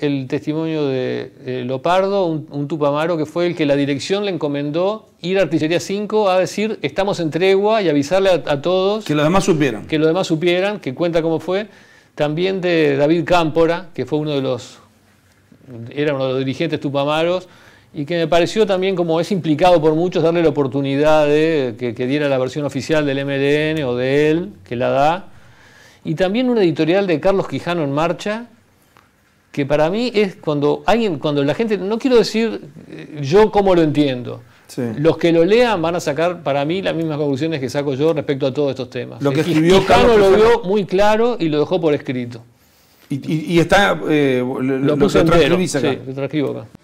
el testimonio de, Lopardo, un, tupamaro que fue el que la dirección le encomendó ir a Artillería 5 a decir estamos en tregua y avisarle a, todos. Que los demás supieran. Que los demás supieran, que cuenta cómo fue. También de David Cámpora, que fue uno de los, era uno de los dirigentes tupamaros, y que me pareció también como es implicado por muchos darle la oportunidad de que, diera la versión oficial del MDN, o de él, que la da. Y también un editorial de Carlos Quijano en Marcha, que para mí es cuando alguien, cuando la gente, no quiero decir eh, yo cómo lo entiendo. Los que lo lean van a sacar para mí las mismas conclusiones que saco yo respecto a todos estos temas. Lo que escribió lo vio muy claro y lo dejó por escrito. Y, y, está eh, lo, lo, que acá. Sí, lo transcribo acá.